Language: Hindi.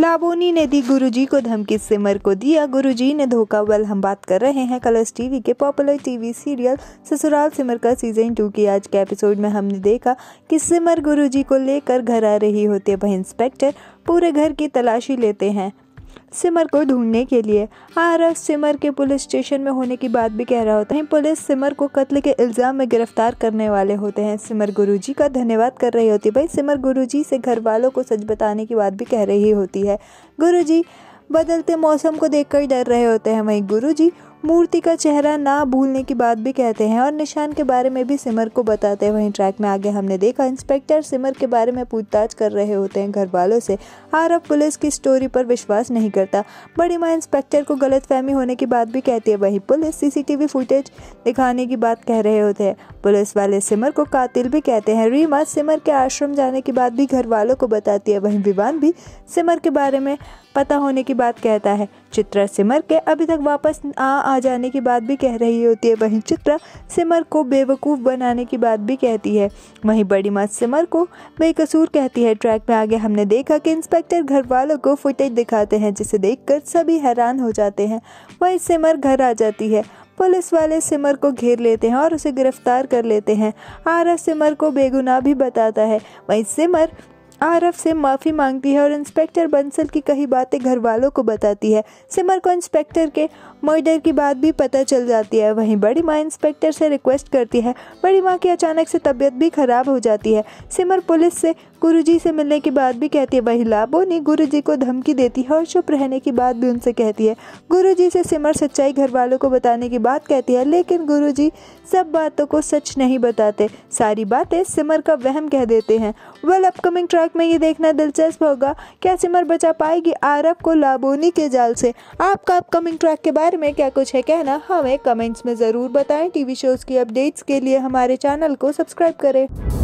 लाबोनी ने दी गुरुजी को धमकी सिमर को दिया गुरुजी ने धोखा वेल हम बात कर रहे हैं कलर्स टीवी के popular TV serial Sasural Simar का सीजन टू की आज के एपिसोड में हमने देखा कि सिमर गुरुजी को लेकर घर आ रही होती है वह इंस्पेक्टर पूरे घर की तलाशी लेते हैं सिमर को ढूंढने के लिए एफ सिमर के पुलिस स्टेशन में होने की बात भी कह रहा होता है पुलिस सिमर को कत्ल के इल्ज़ाम में गिरफ्तार करने वाले होते हैं सिमर गुरुजी का धन्यवाद कर रही होती है भाई सिमर गुरुजी से घर वालों को सच बताने की बात भी कह रही होती है गुरुजी बदलते मौसम को देखकर डर रहे होते हैं वहीं गुरुजी मूर्ति का चेहरा ना भूलने की बात भी कहते हैं और निशान के बारे में भी सिमर को बताते हैं वहीं ट्रैक में आगे हमने देखा इंस्पेक्टर सिमर के बारे में पूछताछ कर रहे होते हैं घर वालों से आरब पुलिस की स्टोरी पर विश्वास नहीं करता बड़ी माँ इंस्पेक्टर को गलतफहमी होने की बात भी कहती है वहीं पुलिस सीसीटीवी फुटेज दिखाने की बात कह रहे होते हैं पुलिस वाले सिमर को कातिल भी कहते हैं रीमा सिमर के आश्रम जाने की बात भी घर वालों को बताती है वहीं विवान भी सिमर के बारे में पता होने की बात कहता है चित्रा सिमर के अभी तक वापस आ आ जाने की बात भी कह रही होती है वहीं चित्रा सिमर को बेवकूफ़ बनाने की बात भी कहती है वहीं बड़ी माँ सिमर को बेकसूर कहती है ट्रैक में आगे हमने देखा कि इंस्पेक्टर घर वालों को फुटेज दिखाते हैं जिसे देख सभी हैरान हो जाते हैं वहीं सिमर घर आ जाती है पुलिस वाले सिमर को घेर लेते हैं और उसे गिरफ्तार कर लेते हैं आरा सिमर को बेगुनाह भी बताता है वहीं सिमर आरफ से माफ़ी मांगती है और इंस्पेक्टर बंसल की कही बातें घर वालों को बताती है सिमर को इंस्पेक्टर के मर्डर की बात भी पता चल जाती है वहीं बड़ी माँ इंस्पेक्टर से रिक्वेस्ट करती है बड़ी माँ की अचानक से तबीयत भी खराब हो जाती है सिमर पुलिस से गुरुजी से मिलने की बात भी कहती है वहीं लाबोनी गुरु को धमकी देती है और चुप रहने की बात भी उनसे कहती है गुरु से सिमर सच्चाई घर वालों को बताने की बात कहती है लेकिन गुरु सब बातों को सच नहीं बताते सारी बातें सिमर का वहम कह देते हैं वेल अपकमिंग ट्रैक पार्क में ये देखना दिलचस्प होगा क्या सिमर बचा पाएगी आरब को लाबोनी के जाल से आपका अपकमिंग ट्रैक के बारे में क्या कुछ है कहना हमें कमेंट्स में ज़रूर बताएं टीवी शोज़ की अपडेट्स के लिए हमारे चैनल को सब्सक्राइब करें